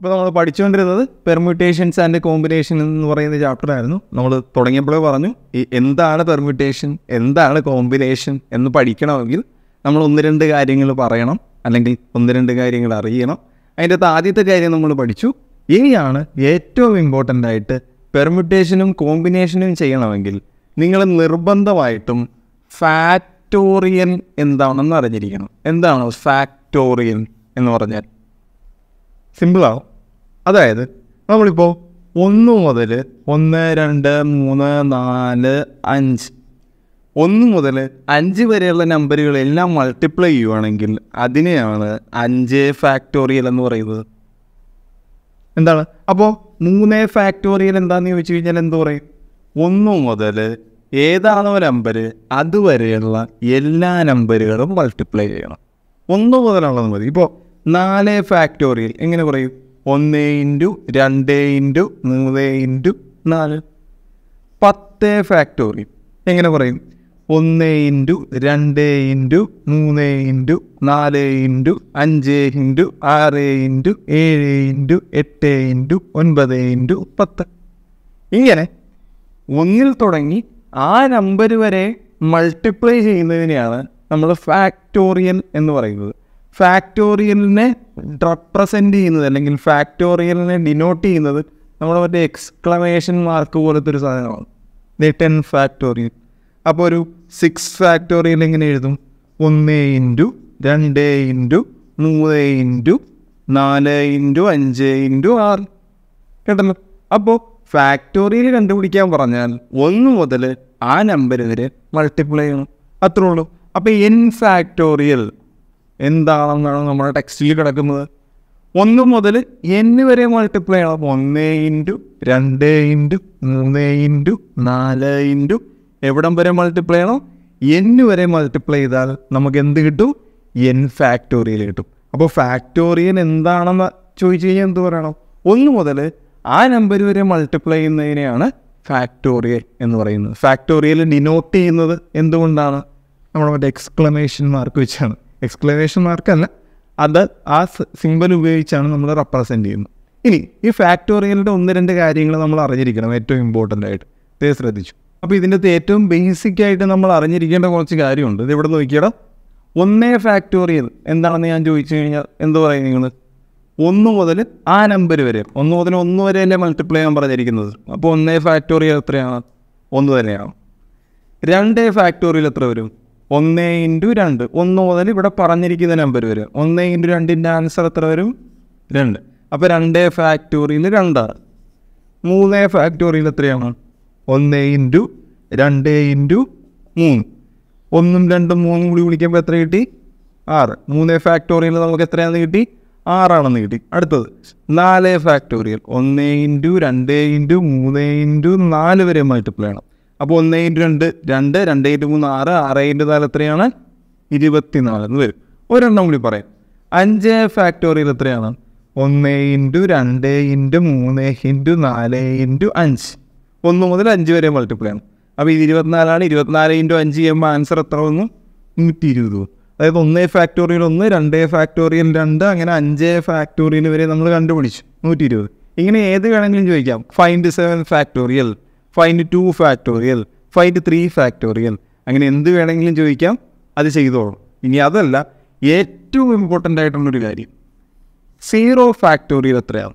അപ്പോൾ നമ്മൾ പഠിച്ചുകൊണ്ടിരുന്നത് permutations and combination എന്ന് പറയുന്ന ചാപ്റ്ററായിരുന്നു നമ്മൾ തുടങ്ങിയപ്പോഴേ പറഞ്ഞു ഈ എന്താണ് പെർമ്യൂട്ടേഷൻ എന്താണ് കോമ്പിനേഷൻ എന്ന് പഠിക്കണമെങ്കിൽ നമ്മൾ ഒന്ന് രണ്ട് കാര്യങ്ങൾ പറയണം അല്ലെങ്കിൽ ഒന്ന് രണ്ട് കാര്യങ്ങൾ അറിയണം അതിൻ്റെ അകത്ത് ആദ്യത്തെ കാര്യം നമ്മൾ പഠിച്ചു ഇനിയാണ് ഏറ്റവും ഇമ്പോർട്ടൻ്റ് ആയിട്ട് പെർമ്യൂട്ടേഷനും കോമ്പിനേഷനും ചെയ്യണമെങ്കിൽ നിങ്ങൾ നിർബന്ധമായിട്ടും ഫാക്ടോറിയൻ എന്താണെന്ന് അറിഞ്ഞിരിക്കണം എന്താണ് ഫാക്ടോറിയൻ എന്ന് പറഞ്ഞാൽ സിമ്പിളാവും അതായത് നമ്മളിപ്പോൾ ഒന്ന് മുതൽ ഒന്ന് രണ്ട് മൂന്ന് നാല് അഞ്ച് ഒന്ന് മുതൽ അഞ്ച് വരെയുള്ള നമ്പറുകളെല്ലാം മൾട്ടിപ്ലൈ ചെയ്യുവാണെങ്കിൽ അതിനെയാണ് അഞ്ച് ഫാക്ടോറിയൽ എന്ന് പറയുന്നത് എന്താണ് അപ്പോൾ മൂന്ന് ഫാക്ടോറിയൽ എന്താണെന്ന് ചോദിച്ചു കഴിഞ്ഞാൽ എന്തു പറയും ഒന്ന് മുതൽ ഏതാണോ നമ്പർ അതുവരെയുള്ള എല്ലാ നമ്പറുകളും മൾട്ടിപ്ലൈ ചെയ്യണം ഒന്ന് മുതലുള്ളത് മതി ഇപ്പോൾ നാല് ഫാക്ടോറിയൽ എങ്ങനെ പറയും ഒന്ന് ഇൻറ്റു രണ്ട് ഇൻറ്റു മൂന്ന് ഇൻറ്റു നാല് പത്ത് ഫാക്ടോറിയൽ എങ്ങനെ പറയും ഒന്ന് ഇൻറ്റു രണ്ട് ഇൻറ്റു മൂന്ന് ഇൻറ്റു നാല് ഇൻറ്റു അഞ്ച് ഇൻറ്റു ആറ് ഇൻറ്റു ഏഴ് ഇൻറ്റു എട്ട് ഇൻറ്റു ഒൻപത് ഇൻറ്റു പത്ത് ഇങ്ങനെ ഒന്നിൽ തുടങ്ങി ആ നമ്പർ വരെ മൾട്ടിപ്ലൈ ചെയ്യുന്നതിനെയാണ് നമ്മൾ ഫാക്ടോറിയൽ എന്ന് പറയുന്നത് ഫാക്ടോറിയലിനെ റെപ്രസെൻ്റ് ചെയ്യുന്നത് അല്ലെങ്കിൽ ഫാക്ടോറിയലിനെ ഡിനോട്ട് ചെയ്യുന്നത് നമ്മൾ മറ്റേ എക്സ്ക്ലമേഷൻ മാർക്ക് പോലത്തെ ഒരു സാധനമാണ് ദ ടെൻ ഫാക്ടോറിയൽ അപ്പോൾ ഒരു സിക്സ് ഫാക്ടോറിയൽ എങ്ങനെ എഴുതും ഒന്ന് ഇൻറ്റു രണ്ട് ഇൻറ്റു മൂന്ന് ഇൻറ്റു നാല് ഇൻറ്റു അഞ്ച് ഇൻറ്റു ആറ് കേട്ടല്ലോ അപ്പോൾ ഫാക്ടോറിയൽ കണ്ടുപിടിക്കാൻ പറഞ്ഞാൽ ഒന്ന് മുതൽ ആ നമ്പർ വരെ മൾട്ടിപ്ലൈ ചെയ്യണം അത്രേ ഉള്ളൂ അപ്പോൾ എൻ ഫാക്ടോറിയൽ എന്താണെന്നാണ് നമ്മുടെ ടെക്സ്റ്റിൽ കിടക്കുന്നത് ഒന്ന് മുതൽ എന്ന് വരെ മൾട്ടിപ്ലൈ ആണ് ഒന്ന് ഇൻറ്റു രണ്ട് ഇൻറ്റു മൂന്ന് ഇൻറ്റു നാല് ഇൻറ്റു എവിടം വരെ മൾട്ടിപ്ലൈ ആണോ എന്ന് വരെ മൾട്ടിപ്ലൈ ചെയ്താൽ നമുക്ക് എന്ത് കിട്ടും എൻ ഫാക്ടോറിയൽ കിട്ടും അപ്പോൾ ഫാക്ടോറിയൽ എന്താണെന്ന് ചോദിച്ചു കഴിഞ്ഞാൽ എന്ത് പറയണം ഒന്ന് മുതൽ ആ നമ്പർ വരെ മൾട്ടിപ്ലൈ ചെയ്യുന്നതിനെയാണ് ഫാക്ടോറിയൽ എന്ന് പറയുന്നത് ഫാക്ടോറിയൽ ഡിനോട്ട് ചെയ്യുന്നത് എന്തുകൊണ്ടാണ് നമ്മുടെ മറ്റേ എക്സ്ക്ലമേഷൻ മാർക്ക് വെച്ചാണ് എക്സ്പ്ലനേഷൻ മാർക്കല്ല അത് ആ സിംബൽ ഉപയോഗിച്ചാണ് നമ്മൾ റെപ്രസെൻ്റ് ചെയ്യുന്നത് ഇനി ഈ ഫാക്ടോറിയലിൻ്റെ ഒന്ന് രണ്ട് കാര്യങ്ങൾ നമ്മൾ അറിഞ്ഞിരിക്കണം ഏറ്റവും ഇമ്പോർട്ടൻ്റ് ആയിട്ട് ഇതേ ശ്രദ്ധിച്ചു അപ്പോൾ ഇതിൻ്റെ ഏറ്റവും ബേസിക് ആയിട്ട് നമ്മൾ അറിഞ്ഞിരിക്കേണ്ട കുറച്ച് കാര്യമുണ്ട് ഇത് ഇവിടെ നോക്കിയടാം ഒന്നേ ഫാക്ടോറിയൽ എന്താണെന്ന് ഞാൻ ചോദിച്ചു കഴിഞ്ഞാൽ എന്ത് പറയും നിങ്ങൾ ഒന്ന് മുതൽ ആ നമ്പർ വരെ ഒന്ന് മുതൽ ഒന്ന് വരെ അല്ലേ മൾട്ടിപ്ലൈ ചെയ്യാൻ പറഞ്ഞിരിക്കുന്നത് അപ്പോൾ ഒന്നേ ഫാക്ടോറിയൽ എത്രയാണ് ഒന്ന് തന്നെയാണ് രണ്ടേ ഫാക്ടോറിയൽ എത്ര വരും ഒന്ന് ഇൻറ്റു രണ്ട് ഒന്ന് മുതൽ ഇവിടെ പറഞ്ഞിരിക്കുന്ന നമ്പർ വരും ഒന്ന് ഇൻറ്റു രണ്ടിൻ്റെ ആൻസർ എത്ര വരും രണ്ട് അപ്പോൾ രണ്ട് ഫാക്ടോറിയിൽ രണ്ടാണ് മൂന്ന് ഫാക്ടോറിയിൽ എത്രയാണ് ഒന്ന് ഇൻറ്റു രണ്ട് ഇൻറ്റു മൂന്ന് ഒന്നും രണ്ടും മൂന്നും കൂടി വിളിക്കുമ്പോൾ എത്ര കിട്ടി ആറ് മൂന്ന് ഫാക്ടോറിയിൽ നമുക്ക് എത്രയാണെന്ന് കിട്ടി ആറാണെന്ന് കിട്ടി അടുത്തത് നാല് ഫാക്ടോറിയൽ ഒന്ന് ഇൻറ്റു രണ്ട് ഇൻറ്റു മൂന്ന് ഇൻറ്റു നാല് വരെ മൾട്ടിപ്ലൈ ചെയ്യണം അപ്പോൾ ഒന്ന് ഇൻറ്റു രണ്ട് രണ്ട് രണ്ട് ഇൻറ്റു മൂന്ന് ആറ് ആറ് ഇൻറ്റു നാല് എത്രയാണ് ഇരുപത്തിനാല് എന്ന് വരും ഒരെണ്ണം കൂടി പറയാം അഞ്ച് ഫാക്ടോറിയൽ എത്രയാണ് ഒന്ന് ഇൻറ്റു രണ്ട് ഇൻറ്റു മൂന്ന് ഇൻറ്റു നാല് ഇൻറ്റു അഞ്ച് ഒന്ന് മുതൽ അഞ്ച് വരെ മൾട്ടിപ്ലൈ ആണ് അപ്പോൾ ഇത് ഇരുപത്തിനാലാണ് ഇരുപത്തിനാല് ഇൻറ്റു അഞ്ച് ചെയ്യുമ്പോൾ ആൻസർ എത്ര വന്നു നൂറ്റി ഇരുപത് അതായത് ഒന്നേ ഫാക്ടോറിയൽ ഒന്ന് രണ്ടേ ഫാക്ടോറിയൽ രണ്ട് അങ്ങനെ അഞ്ചേ ഫാക്ടോറിയൽ വരെ നമ്മൾ കണ്ടുപിടിച്ചു നൂറ്റി ഇരുപത് ഇങ്ങനെ ഏത് വേണമെങ്കിലും ചോദിക്കാം find seven factorial find two factorial find three factorial അങ്ങനെ എന്ത് വേണമെങ്കിലും ചോദിക്കാം അത് ചെയ്തോളും ഇനി അതല്ല ഏറ്റവും ഇമ്പോർട്ടൻ്റ് ആയിട്ടുള്ളൊരു കാര്യം സീറോ ഫാക്ടോറിയൽ എത്രയാണ്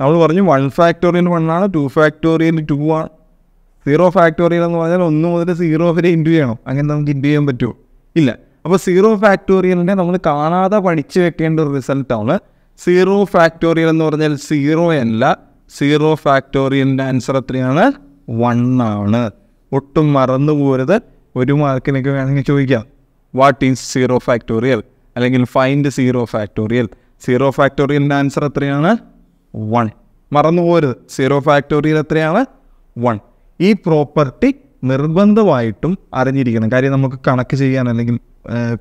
നമ്മൾ പറഞ്ഞു വൺ ഫാക്ടോറിയൽ വൺ ആണ് ടു ഫാക്ടോറിയൽ ടു ആണ് സീറോ ഫാക്ടോറിയൽ എന്ന് പറഞ്ഞാൽ ഒന്ന് മുതൽ സീറോ വരെ ഇൻറ്റു ചെയ്യണം അങ്ങനെ നമുക്ക് ഇൻറ്റു ചെയ്യാൻ പറ്റുമോ ഇല്ല അപ്പോൾ സീറോ ഫാക്ടോറിയലിനെ നമ്മൾ കാണാതെ പഠിച്ചു വെക്കേണ്ട ഒരു റിസൾട്ടാണ് സീറോ ഫാക്ടോറിയൽ എന്ന് പറഞ്ഞാൽ സീറോ അല്ല സീറോ ഫാക്ടോറിയലിൻ്റെ ആൻസർ എത്രയാണ് വൺ ആണ് ഒട്ടും മറന്നു പോരുത് ഒരു മാർക്കിനൊക്കെ വേണമെങ്കിൽ ചോദിക്കാം വാട്ട് ഈസ് സീറോ ഫാക്ടോറിയൽ അല്ലെങ്കിൽ ഫൈൻഡ് സീറോ ഫാക്ടോറിയൽ സീറോ ഫാക്ടോറിയലിൻ്റെ ആൻസർ എത്രയാണ് വൺ മറന്നു പോരുത് സീറോ ഫാക്ടോറിയൽ എത്രയാണ് വൺ ഈ പ്രോപ്പർട്ടി നിർബന്ധമായിട്ടും അറിഞ്ഞിരിക്കണം കാര്യം നമുക്ക് കണക്ക് ചെയ്യാൻ അല്ലെങ്കിൽ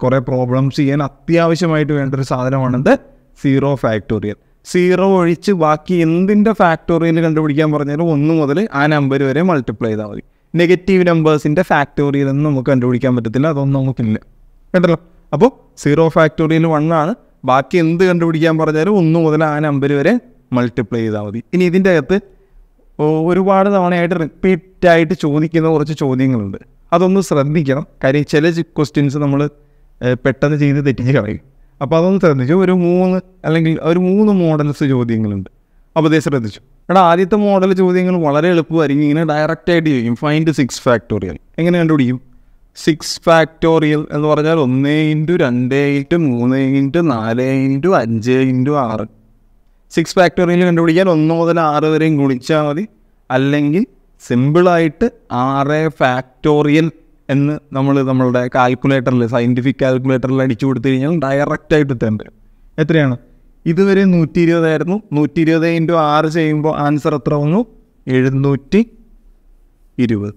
കുറേ പ്രോബ്ലംസ് ചെയ്യാൻ അത്യാവശ്യമായിട്ട് വേണ്ട ഒരു സാധനമാണെന്ത് സീറോ ഫാക്ടോറിയൽ സീറോ ഒഴിച്ച് ബാക്കി എന്തിൻ്റെ ഫാക്ടോറിയൽ കണ്ടുപിടിക്കാൻ പറഞ്ഞാലും ഒന്ന് മുതൽ ആ നമ്പർ വരെ മൾട്ടിപ്ലൈ ചെയ്താൽ മതി നെഗറ്റീവ് നമ്പേഴ്സിൻ്റെ ഫാക്ടോറിയൽ ഒന്നും നമുക്ക് കണ്ടുപിടിക്കാൻ പറ്റത്തില്ല അതൊന്നും നമുക്കില്ല കേട്ടല്ലോ അപ്പോൾ സീറോ ഫാക്ടോറിയൽ വൺ ആണ് ബാക്കി എന്ത് കണ്ടുപിടിക്കാൻ പറഞ്ഞാലും ഒന്ന് മുതൽ ആ നമ്പർ വരെ മൾട്ടിപ്ലൈ ചെയ്താൽ മതി ഇനി ഇതിൻ്റെ അകത്ത് ഒരുപാട് തവണയായിട്ട് റിപ്പീറ്റായിട്ട് ചോദിക്കുന്ന കുറച്ച് ചോദ്യങ്ങളുണ്ട് അതൊന്ന് ശ്രദ്ധിക്കണം കാര്യം ചില ക്വസ്റ്റ്യൻസ് നമ്മൾ പെട്ടെന്ന് ചെയ്ത് തെറ്റിച്ച് കളയും അപ്പോൾ അതൊന്ന് ശ്രദ്ധിച്ചു ഒരു മൂന്ന് അല്ലെങ്കിൽ ഒരു മൂന്ന് മോഡൽസ് ചോദ്യങ്ങളുണ്ട് അപ്പോൾ അതേ ശ്രദ്ധിച്ചു എടാ ആദ്യത്തെ മോഡൽ ചോദ്യങ്ങൾ വളരെ എളുപ്പമായിരിക്കും ഇങ്ങനെ ഡയറക്റ്റായിട്ട് ചോദിക്കും ഫൈൻഡ് സിക്സ് ഫാക്ടോറിയൽ എങ്ങനെ കണ്ടുപിടിക്കും സിക്സ് ഫാക്ടോറിയൽ എന്ന് പറഞ്ഞാൽ ഒന്ന് ഇൻറ്റു രണ്ട് ഇൻറ്റു മൂന്ന് ഇൻറ്റു നാല് ഇൻറ്റു അഞ്ച് ഇൻറ്റു ആറ് സിക്സ് ഫാക്ടോറിയൽ കണ്ടുപിടിക്കാൻ ഒന്ന് മുതൽ ആറ് വരെയും ഗുണിച്ചാൽ മതി അല്ലെങ്കിൽ സിമ്പിളായിട്ട് ആറ് ഫാക്ടോറിയൽ എന്ന് നമ്മൾ നമ്മളുടെ കാൽക്കുലേറ്ററിൽ സയൻറ്റിഫിക് കാൽക്കുലേറ്ററിൽ അടിച്ചു കൊടുത്തു കഴിഞ്ഞാൽ ഡയറക്റ്റായിട്ട് ഉത്തരം വരും എത്രയാണ് ഇതുവരെ നൂറ്റി ഇരുപതായിരുന്നു നൂറ്റി ഇരുപത് ഇൻറ്റു ആറ് ചെയ്യുമ്പോൾ ആൻസർ എത്ര വന്നു എഴുന്നൂറ്റി ഇരുപത്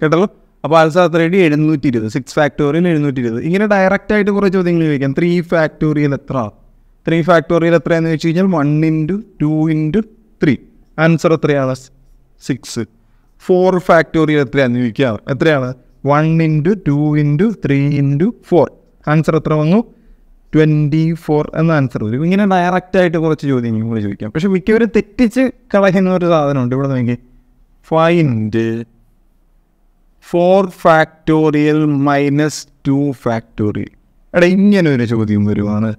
കേട്ടല്ലോ അപ്പോൾ ആൻസർ അത്ര വേണ്ടി എഴുന്നൂറ്റി ഇരുപത് സിക്സ് ഫാക്ടോറിയൽ എഴുന്നൂറ്റി ഇരുപത് ഇങ്ങനെ ഡയറക്റ്റായിട്ട് കുറേ ചോദ്യങ്ങൾ ചോദിക്കാം ത്രീ ഫാക്ടോറിയൽ എത്ര ത്രീ ഫാക്ടോറിയൽ എത്രയാണെന്ന് വെച്ച് കഴിഞ്ഞാൽ one into two into three answer എത്രയാണ് സിക്സ് ഫോർ ഫാക്ടോറിയൽ എത്രയാണെന്ന് ചോദിക്കുക എത്രയാണ് one into two into three into four answer എത്ര വന്നു ട്വൻറ്റി ഫോർ എന്ന ആൻസർ വരും ഇങ്ങനെ ഡയറക്റ്റ് ആയിട്ട് കുറച്ച് ചോദ്യങ്ങൾ കൂടി ചോദിക്കാം പക്ഷെ മിക്കവരും തെറ്റിച്ച് കളയുന്ന ഒരു സാധനമുണ്ട് ഇവിടെ നോക്കി find four factorial minus two factorial എടാ ഇങ്ങനെ ഒരു ചോദ്യം വരുവാണ്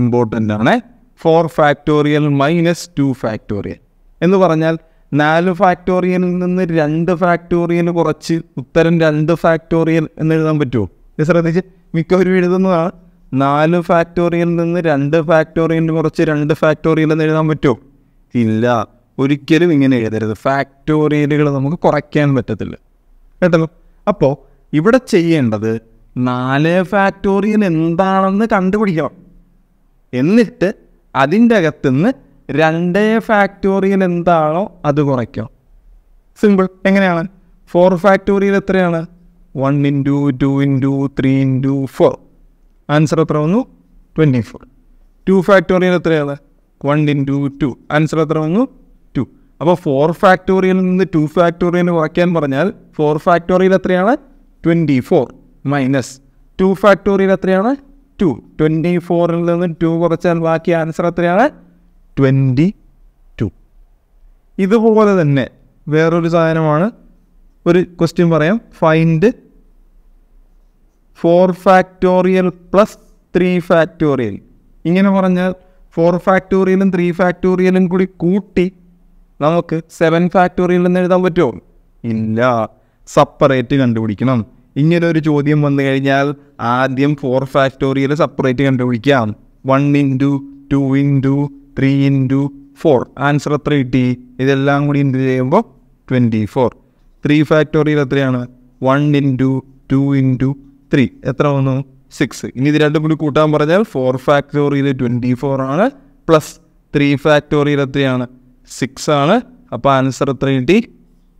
ഇമ്പോർട്ടൻ്റ് ആണ് four factorial minus two factorial എന്ന് പറഞ്ഞാൽ നാല് ഫാക്ടോറിയലിൽ നിന്ന് രണ്ട് ഫാക്ടോറിയൽ കുറച്ച് ഉത്തരം രണ്ട് ഫാക്ടോറിയൽ എന്ന് എഴുതാൻ പറ്റുമോ ഇത് ശ്രദ്ധിച്ച് മിക്കവരും എഴുതുന്നതാണ് നാല് ഫാക്ടോറിയലിൽ നിന്ന് രണ്ട് ഫാക്ടോറിയൽ കുറച്ച് രണ്ട് ഫാക്ടോറിയൽ എന്ന് എഴുതാൻ പറ്റുമോ ഇല്ല ഒരിക്കലും ഇങ്ങനെ എഴുതരുത് ഫാക്ടോറിയലുകൾ നമുക്ക് കുറയ്ക്കാൻ പറ്റത്തില്ല കേട്ടല്ലോ അപ്പോൾ ഇവിടെ ചെയ്യേണ്ടത് നാല് ഫാക്ടോറിയൽ എന്താണെന്ന് കണ്ടുപിടിക്കണം എന്നിട്ട് അതിൻ്റെ അകത്തുനിന്ന് രണ്ടേ ഫാക്ടോറിയൽ എന്താണോ അത് കുറയ്ക്കാം സിമ്പിൾ എങ്ങനെയാണ് ഫോർ ഫാക്ടോറിയൽ എത്രയാണ് one into two into three into four answer എത്ര വന്നു ട്വൻറ്റി ഫോർ ടു ഫാക്ടോറിയൽ എത്രയാണ് വൺ ഇൻറ്റു ടു ആൻസർ എത്ര വന്നു ടു അപ്പോൾ ഫോർ ഫാക്ടോറിയൽ നിന്ന് ടു ഫാക്ടോറിയൽ കുറയ്ക്കാൻ പറഞ്ഞാൽ ഫോർ ഫാക്ടോറിയൽ എത്രയാണ് twenty four minus two factorial എത്രയാണ് ടു ട്വൻറ്റി ഫോറിൽ നിന്ന് ടു കുറച്ചാൽ ബാക്കി ആൻസർ എത്രയാണ് ട്വൻറ്റി ടു ഇതുപോലെ തന്നെ വേറൊരു സാധനമാണ് ഒരു ക്വസ്റ്റ്യൻ പറയാം find four factorial plus three factorial ഇങ്ങനെ പറഞ്ഞാൽ ഫോർ ഫാക്ടോറിയലും ത്രീ ഫാക്ടോറിയലും കൂടി കൂട്ടി നമുക്ക് സെവൻ ഫാക്ടോറിയൽ എന്ന് എഴുതാൻ പറ്റുമോ ഇല്ല സപ്പറേറ്റ് കണ്ടുപിടിക്കണം ഇങ്ങനെ ഒരു ചോദ്യം വന്നു കഴിഞ്ഞാൽ ആദ്യം ഫോർ ഫാക്ടോറിയൽ സപ്പറേറ്റ് കണ്ടുപിടിക്കാം one in two two three into four answer എത്ര കിട്ടി ഇതെല്ലാം കൂടി ഇൻറ്റു ചെയ്യുമ്പോൾ ട്വൻറ്റി ഫോർ ത്രീ ഫാക്ടോറിയൽ എത്രയാണ് one into two into three എത്ര വന്നു സിക്സ് ഇനി ഇത് രണ്ടും കൂടി കൂട്ടാൻ പറഞ്ഞാൽ ഫോർ ഫാക്ടോറിയൽ ട്വൻറ്റി ഫോർ ആണ് പ്ലസ് ത്രീ ഫാക്ടോറിയൽ എത്രയാണ് സിക്സ് ആണ് അപ്പോൾ ആൻസർ എത്ര കിട്ടി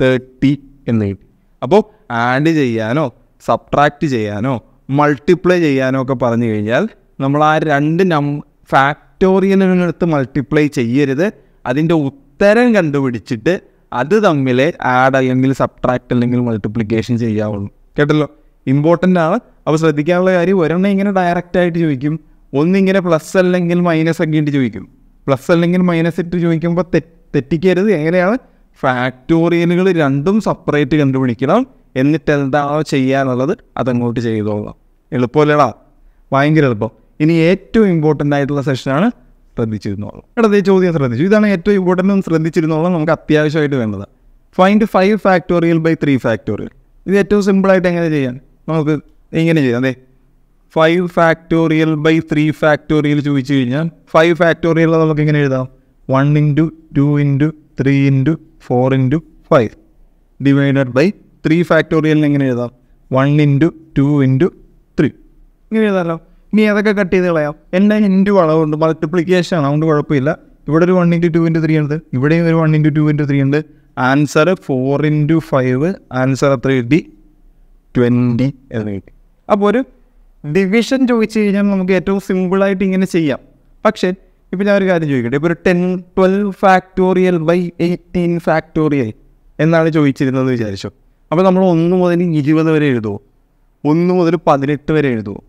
തേർട്ടി എന്ന് കിട്ടി അപ്പോൾ ആഡ് ചെയ്യാനോ സബ്ട്രാക്റ്റ് ചെയ്യാനോ മൾട്ടിപ്ലൈ ചെയ്യാനോ ഒക്കെ പറഞ്ഞു കഴിഞ്ഞാൽ നമ്മൾ ആ രണ്ട് നം ഫാക്ട് ഫാക്ടോറിയലിനെടുത്ത് മൾട്ടിപ്ലൈ ചെയ്യരുത് അതിൻ്റെ ഉത്തരം കണ്ടുപിടിച്ചിട്ട് അത് തമ്മിൽ ആഡ് അല്ലെങ്കിൽ സബ്ട്രാക്ട് അല്ലെങ്കിൽ മൾട്ടിപ്ലിക്കേഷൻ ചെയ്യാവുള്ളൂ കേട്ടല്ലോ ഇമ്പോർട്ടൻ്റ് ആണ് അപ്പോൾ ശ്രദ്ധിക്കാനുള്ള കാര്യം ഒരെണ്ണം ഇങ്ങനെ ഡയറക്റ്റ് ആയിട്ട് ചോദിക്കും ഒന്നിങ്ങനെ പ്ലസ് അല്ലെങ്കിൽ മൈനസ് ഒക്കെ ഇട്ട് ചോദിക്കും പ്ലസ് അല്ലെങ്കിൽ മൈനസ് ഇട്ട് ചോദിക്കുമ്പോൾ തെറ്റിക്കരുത് എങ്ങനെയാണ് ഫാക്ടോറിയലുകൾ രണ്ടും സെപ്പറേറ്റ് കണ്ടുപിടിക്കണം എന്നിട്ട് എന്താണോ ചെയ്യാനുള്ളത് അതങ്ങോട്ട് ചെയ്തോളാം എളുപ്പമല്ലേടാ ഭയങ്കര എളുപ്പം ഇനി ഏറ്റവും ഇമ്പോർട്ടൻ്റ് ആയിട്ടുള്ള സെഷനാണ് ശ്രദ്ധിച്ചിരുന്നോളൂ അടുത്ത ചോദ്യം ശ്രദ്ധിച്ചു ഇതാണ് ഏറ്റവും ഇമ്പോർട്ടൻ്റ് ശ്രദ്ധിച്ചിരുന്നോളം നമുക്ക് അത്യാവശ്യമായിട്ട് വേണ്ടത് find five factorial by three factorial ഇത് ഏറ്റവും സിമ്പിളായിട്ട് എങ്ങനെ ചെയ്യാൻ നമുക്ക് എങ്ങനെ ചെയ്യാം അതെ five factorial by three factorial ചോദിച്ചു കഴിഞ്ഞാൽ ഫൈവ് ഫാക്ടോറിയൽ നമുക്ക് എങ്ങനെ എഴുതാം one into two into three into four into five divided by three ഫാക്ടോറിയലിന് എങ്ങനെ എഴുതാം one into two into three ഇങ്ങനെ എഴുതാമല്ലോ ഇനി ഏതൊക്കെ കട്ട് ചെയ്ത് കളയാം എൻ്റെ എൻ്റെ വളവുണ്ട് മൾട്ടിപ്ലിക്കേഷൻ അതുകൊണ്ട് കുഴപ്പമില്ല ഇവിടെ ഒരു one into two into three ഉണ്ട് ഇവിടെയും ഒരു one into two into three ഉണ്ട് answer four into five answer എത്ര കിട്ടി ട്വൻറ്റി എന്ന് കിട്ടി അപ്പോൾ ഒരു ഡിവിഷൻ ചോദിച്ചു കഴിഞ്ഞാൽ നമുക്ക് ഏറ്റവും സിമ്പിളായിട്ട് ഇങ്ങനെ ചെയ്യാം പക്ഷേ ഇപ്പോൾ ഞാൻ ഒരു കാര്യം ചോദിക്കട്ടെ ഇപ്പോൾ ഒരു ten twelve factorial by eighteen factorial എന്നാണ് ചോദിച്ചിരുന്നതെന്ന് വിചാരിച്ചു അപ്പോൾ നമ്മൾ ഒന്ന് മുതൽ ഇരുപത് വരെ എഴുതുമോ ഒന്ന് മുതൽ പതിനെട്ട് വരെ എഴുതുമോ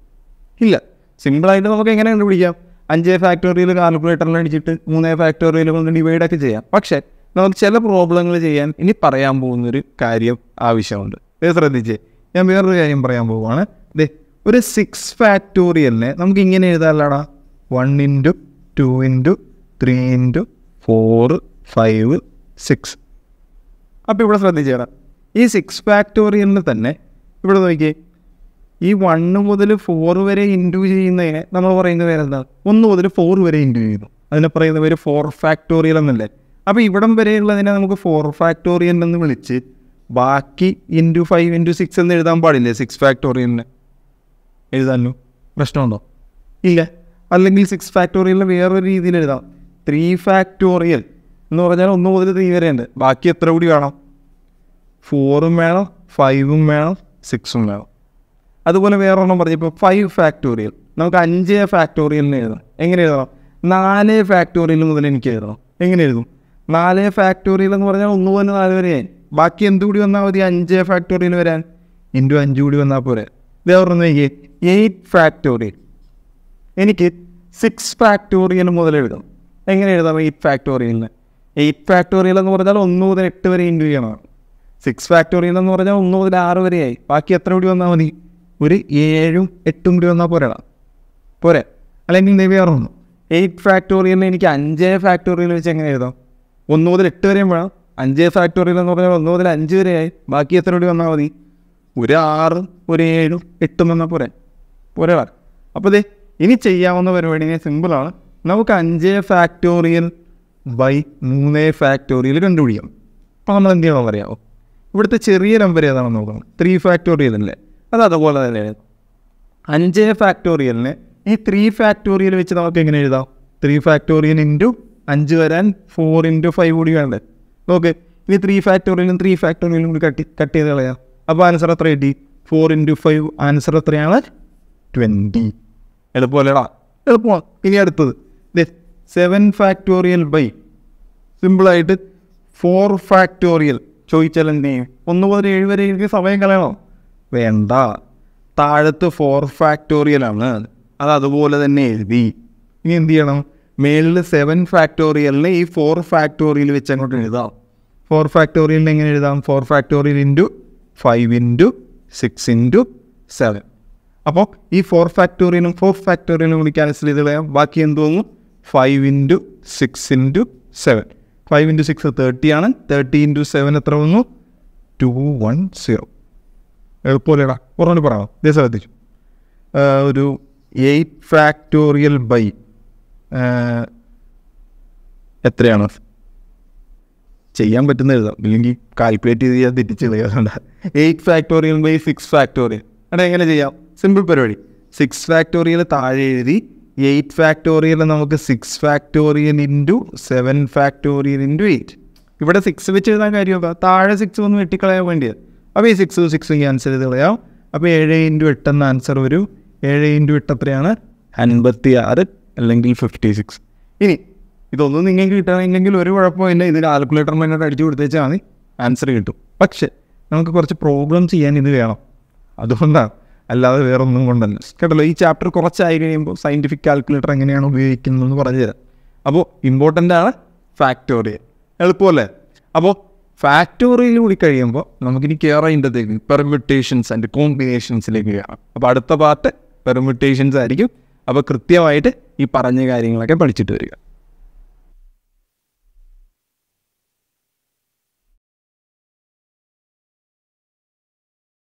ഇല്ല സിമ്പിളായിട്ട് നമുക്ക് എങ്ങനെ കണ്ടുപിടിക്കാം അഞ്ച് ഫാക്ടോറിയിൽ കാൽക്കുലേറ്ററിൽ അടിച്ചിട്ട് മൂന്ന് ഫാക്ടോറിയിൽ കൊണ്ട് ഡിവൈഡൊക്കെ ചെയ്യാം പക്ഷേ നമുക്ക് ചില പ്രോബ്ലങ്ങൾ ചെയ്യാൻ ഇനി പറയാൻ പോകുന്നൊരു കാര്യം ആവശ്യമുണ്ട് ഇത് ശ്രദ്ധിച്ചേ ഞാൻ വേറൊരു കാര്യം പറയാൻ പോവുകയാണ് ദേ ഒരു സിക്സ് ഫാക്ടോറിയലിനെ നമുക്ക് ഇങ്ങനെ എഴുതാമല്ലടാ one into two into three into four five six അപ്പോൾ ഇവിടെ ശ്രദ്ധിച്ചേടാം ഈ സിക്സ് ഫാക്ടോറിയലിന് തന്നെ ഇവിടെ നോക്കിയേ ഈ വണ്ണ് മുതൽ ഫോർ വരെ ഇൻറ്റു ചെയ്യുന്നതിനെ നമ്മൾ പറയുന്ന പേര് എന്താ ഒന്ന് മുതൽ ഫോർ വരെ ഇൻറ്റു ചെയ്യുന്നു അതിനെ പറയുന്ന പേര് ഫോർ ഫാക്ടോറിയൽ എന്നല്ലേ അപ്പോൾ ഇവിടം വരെയുള്ളതിനെ നമുക്ക് ഫോർ ഫാക്ടോറിയൽ എന്ന് വിളിച്ച് ബാക്കി ഇൻറ്റു ഫൈവ് ഇൻറ്റു സിക്സ് എന്ന് എഴുതാൻ പാടില്ലേ സിക്സ് ഫാക്ടോറിയലിന് എഴുതാനോ പ്രശ്നമുണ്ടോ ഇല്ല അല്ലെങ്കിൽ സിക്സ് ഫാക്ടോറിയലിന് വേറൊരു രീതിയിൽ എഴുതാം ത്രീ ഫാക്ടോറിയൽ എന്ന് പറഞ്ഞാൽ ഒന്ന് മുതൽ ത്രീ വരെ ഉണ്ട് ബാക്കി എത്ര കൂടി വേണം ഫോറും വേണം ഫൈവും വേണം സിക്സും വേണം അതുപോലെ വേറൊരെണ്ണം ഇപ്പോൾ ഫൈവ് ഫാക്ടോറിയൽ നമുക്ക് അഞ്ച് ഫാക്ടോറിയലിന് എഴുതാം എങ്ങനെ എഴുതണം നാല് ഫാക്ടോറിയൽ മുതൽ എനിക്ക് എഴുതണം എങ്ങനെ എഴുതും നാല് ഫാക്ടോറിയൽ എന്ന് പറഞ്ഞാൽ ഒന്ന് പോലെ നാല് വരെയായി ബാക്കി എന്തുകൂടി വന്നാൽ മതി അഞ്ച് ഫാക്ടോറിയൽ വരാൻ ഇൻറ്റു അഞ്ച് കൂടി വന്നാൽ പോരെ ഇതേവർന്ന് എനിക്ക് എയ്റ്റ് ഫാക്ടോറിയൽ എനിക്ക് സിക്സ് ഫാക്ടോറിയൽ മുതൽ എഴുതും എങ്ങനെ എഴുതാം എയ്റ്റ് ഫാക്ടോറിയലിന് എയ്റ്റ് ഫാക്ടോറിയൽ എന്ന് പറഞ്ഞാൽ ഒന്ന് മുതൽ എട്ട് വരെ ഇൻറ്റു ചെയ്യണം സിക്സ് ഫാക്ടോറിയൽ എന്ന് പറഞ്ഞാൽ ഒന്ന് മുതൽ ആറ് വരെയായി ബാക്കി എത്ര കൂടി വന്നാൽ മതി ഒരു ഏഴും എട്ടും രൂപ എന്നാൽ പോരാ പോരെ അല്ലെങ്കിൽ നീ വേറെ ഒന്നും എയ്റ്റ് ഫാക്ടോറിയലിന് എനിക്ക് അഞ്ച് ഫാക്ടോറിയൽ വെച്ച് എങ്ങനെ എഴുതാം ഒന്ന് മുതൽ എട്ട് വരെയും വേണം അഞ്ച് ഫാക്ടോറിയൽ എന്ന് പറഞ്ഞാൽ ഒന്ന് മുതൽ അഞ്ച് വരെയായി ബാക്കി എത്ര രൂപ വന്നാൽ മതി ഒരു ആറ് ഒരു ഏഴും എട്ടും വന്നാൽ പോരെ പോരാടാ അപ്പോൾ ഇതേ ഇനി ചെയ്യാവുന്ന പരിപാടി സിമ്പിളാണ് നമുക്ക് അഞ്ച് ഫാക്ടോറിയൽ ബൈ മൂന്ന് ഫാക്ടോറിയൽ കണ്ടുപിടിക്കാം അപ്പോൾ നമ്മൾ എന്ത് ചെയ്യാമെന്ന് അറിയാമോ ഇവിടുത്തെ ചെറിയ നമ്പർ ഏതാണെന്ന് നോക്കണം ത്രീ ഫാക്ടോറിയൽ അല്ലേ അത് അതുപോലെ തന്നെയാണ് അഞ്ച് ഫാക്ടോറിയലിന് ഈ ത്രീ ഫാക്ടോറിയൽ വെച്ച് നമുക്ക് എങ്ങനെ എഴുതാം ത്രീ ഫാക്ടോറിയൽ ഇൻറ്റു അഞ്ച് വരാൻ ഫോർ ഇൻറ്റു ഫൈവ് കൂടി വേണ്ടേ നോക്ക് ഇനി ത്രീ ഫാക്ടോറിയലും ത്രീ ഫാക്ടോറിയലും കൂടി കട്ട് കട്ട് ചെയ്ത് കളയാം അപ്പോൾ ആൻസർ എത്ര കിട്ടി ഫോർ ഇൻറ്റു ഫൈവ് ആൻസർ എത്രയാണ് ട്വൻറ്റി എളുപ്പമല്ലേടാ എളുപ്പമാണ് ഇനി അടുത്തത് സെവൻ ഫാക്ടോറിയൽ ബൈ സിമ്പിളായിട്ട് ഫോർ ഫാക്ടോറിയൽ ചോദിച്ചാൽ എന്ത് ഒന്ന് മുതൽ ഏഴ് വരെ എനിക്ക് സമയം കളയണോ വേണ്ട താഴത്ത് ഫോർ ഫാക്ടോറിയലാണ് അത് അതുപോലെ തന്നെ എഴുതി ഇനി എന്ത് ചെയ്യണം മേളിൽ സെവൻ ഫാക്ടോറിയലിനെ ഈ ഫോർ ഫാക്ടോറിയൽ വെച്ച് അങ്ങോട്ട് എഴുതാം ഫോർ ഫാക്ടോറിയലിനെ എങ്ങനെ എഴുതാം four factorial into five into six into seven അപ്പോൾ ഈ ഫോർ ഫാക്ടോറിയലും ഫോർ ഫാക്ടോറിയലും കൂടി ക്യാൻസൽ ചെയ്ത് കളയാം ബാക്കി എന്ത് തോന്നും five into six into seven five into six thirty ആണ് തേർട്ടി ഇൻറ്റു സെവൻ എത്ര വന്നു ടു വൺ സീറോ എളുപ്പമല്ലേടാ കുറഞ്ഞു പറയണം ഇതേ സ്ഥലത്തേക്ക് ഒരു എയ്റ്റ് ഫാക്ടോറിയൽ ബൈ എത്രയാണ് ചെയ്യാൻ പറ്റുന്ന എഴുതാം ഇല്ലെങ്കിൽ കാൽക്കുലേറ്റ് ചെയ്ത് ഞാൻ തെറ്റിച്ച് കളയാറുണ്ട് eight factorial by six factorial അവിടെ എങ്ങനെ ചെയ്യാം സിമ്പിൾ പരിപാടി സിക്സ് ഫാക്ടോറിയൽ താഴെ എഴുതി എയ്റ്റ് ഫാക്ടോറിയൽ നമുക്ക് six factorial into seven factorial into eight ഇവിടെ സിക്സ് വെച്ച് എഴുതാൻ കാര്യമൊക്കെ താഴെ സിക്സ് ഒന്ന് വെട്ടിക്കളയാൻ വേണ്ടിയത് അപ്പോൾ ഈ സിക്സ് സിക്സ് ഈ ആൻസർ ചെയ്ത് കളയാം അപ്പോൾ ഏഴ് ഇൻറ്റു എട്ട് എന്ന ആൻസർ വരൂ ഏഴ് ഇൻറ്റു എട്ട് എത്രയാണ് അൻപത്തി ആറ് അല്ലെങ്കിൽ ഫിഫ്റ്റി സിക്സ് ഇനി ഇതൊന്നും നിങ്ങൾക്ക് കിട്ടണമെങ്കിൽ ഒരു കുഴപ്പമില്ല ഇത് കാൽക്കുലേറ്റർ മുന്നോട്ട് അടിച്ചു കൊടുത്തേച്ചാൽ മതി ആൻസർ കിട്ടും പക്ഷേ നമുക്ക് കുറച്ച് പ്രോബ്ലം ചെയ്യാൻ ഇത് വേണം അതുകൊണ്ടാണ് അല്ലാതെ വേറൊന്നും കൊണ്ടല്ല കേട്ടല്ലോ ഈ ചാപ്റ്റർ കുറച്ചായി കഴിയുമ്പോൾ സയൻറ്റിഫിക് കാൽക്കുലേറ്റർ എങ്ങനെയാണ് ഉപയോഗിക്കുന്നതെന്ന് പറഞ്ഞു തരാം അപ്പോൾ ഇമ്പോർട്ടൻ്റ് ആണ് ഫാക്ടോറിയൽ എളുപ്പമല്ലേ അപ്പോൾ ഫാക്ടോറിയിൽ കൂടി കഴിയുമ്പോൾ നമുക്കിനി കെയർ ഇൻ്റത്തേക്ക് പെർമിറ്റേഷൻസ് ആൻഡ് കോമ്പിനേഷൻസിലേക്ക് കയറാം അപ്പോൾ അടുത്ത പാർട്ട് പെർമിറ്റേഷൻസ് ആയിരിക്കും അപ്പോൾ കൃത്യമായിട്ട് ഈ പറഞ്ഞ കാര്യങ്ങളൊക്കെ പഠിച്ചിട്ട് വരിക